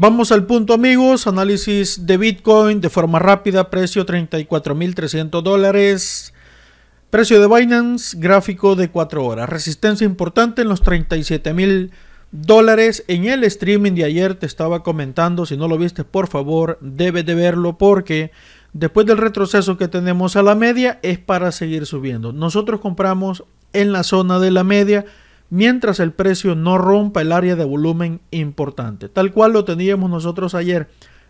Vamos al punto amigos, análisis de Bitcoin de forma rápida, precio 34.300 dólares, precio de Binance, gráfico de 4 horas, resistencia importante en los 37.000 dólares. En el streaming de ayer te estaba comentando, si no lo viste por favor debe de verlo porque después del retroceso que tenemos a la media es para seguir subiendo. Nosotros compramos en la zona de la media mientras el precio no rompa el área de volumen importante, tal cual lo teníamos nosotros ayer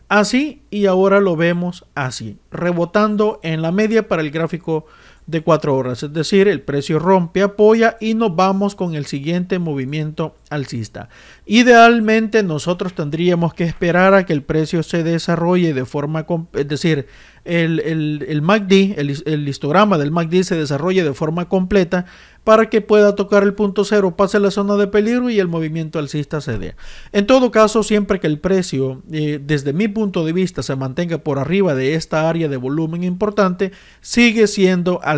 así y ahora lo vemos así, rebotando en la media para el gráfico de 4 horas, es decir, el precio rompe apoya y nos vamos con el siguiente movimiento alcista. Idealmente nosotros tendríamos que esperar a que el precio se desarrolle de forma, es decir, el, el MACD, el, histograma del MACD se desarrolle de forma completa para que pueda tocar el punto cero, pase la zona de peligro y el movimiento alcista se dé. En todo caso, siempre que el precio, eh, desde mi punto de vista, se mantenga por arriba de esta área de volumen importante, sigue siendo alcista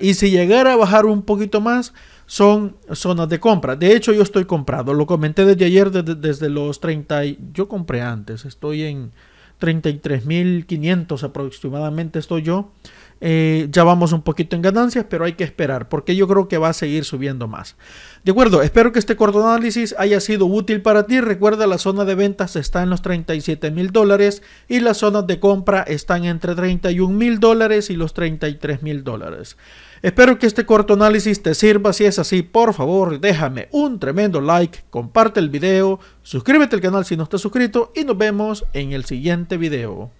y si llegara a bajar un poquito más, son zonas de compra. De hecho, yo estoy comprado. Lo comenté desde ayer, desde, los 30. Y, yo compré antes. Estoy en 33.500 aproximadamente. Estoy yo. Eh, ya vamos un poquito en ganancias, pero hay que esperar porque yo creo que va a seguir subiendo más. De acuerdo, espero que este corto análisis haya sido útil para ti. Recuerda, la zona de ventas está en los 37 mil dólares y las zonas de compra están entre 31 mil dólares y los 33 mil dólares. Espero que este corto análisis te sirva. Si es así, por favor, déjame un tremendo like, comparte el video, suscríbete al canal si no estás suscrito y nos vemos en el siguiente video.